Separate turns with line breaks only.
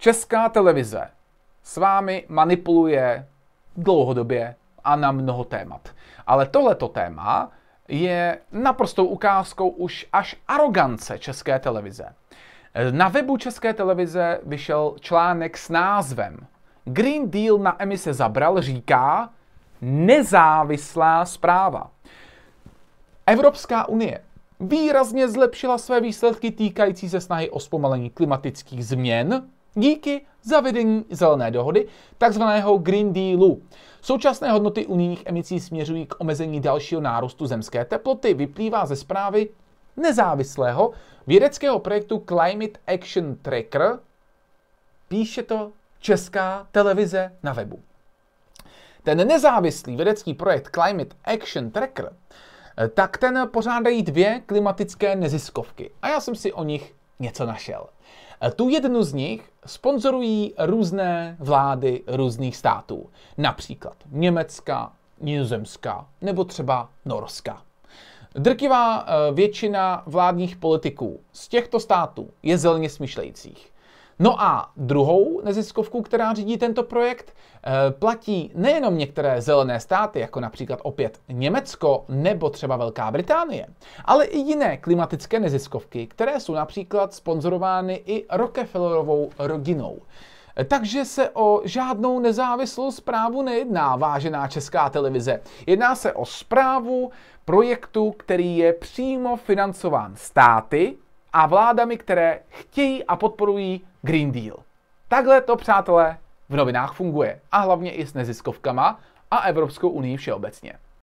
Česká televize s vámi manipuluje dlouhodobě a na mnoho témat. Ale tohleto téma je naprostou ukázkou už až arogance České televize. Na webu České televize vyšel článek s názvem Green Deal na emise zabral říká nezávislá zpráva. Evropská unie výrazně zlepšila své výsledky týkající se snahy o zpomalení klimatických změn díky zavedení zelené dohody, takzvaného Green Dealu. Současné hodnoty unijních emisí směřují k omezení dalšího nárůstu zemské teploty, vyplývá ze zprávy nezávislého vědeckého projektu Climate Action Tracker. Píše to Česká televize na webu. Ten nezávislý vědecký projekt Climate Action Tracker, eh, tak ten pořádají dvě klimatické neziskovky. A já jsem si o nich něco našel. E, tu jednu z nich sponzorují různé vlády různých států, například Německa, Nizozemska nebo třeba Norska. Drtivá e, většina vládních politiků z těchto států je zeleně smyšlejících. No a druhou neziskovku, která řídí tento projekt, eh, platí nejenom některé zelené státy, jako například opět Německo nebo třeba Velká Británie, ale i jiné klimatické neziskovky, které jsou například sponzorovány i Rockefellerovou rodinou. Eh, takže se o žádnou nezávislou zprávu nejedná, vážená česká televize. Jedná se o zprávu projektu, který je přímo financován státy, a vládami, které chtějí a podporují Green Deal. Takhle to, přátelé, v novinách funguje. A hlavně i s neziskovkama a Evropskou unii všeobecně.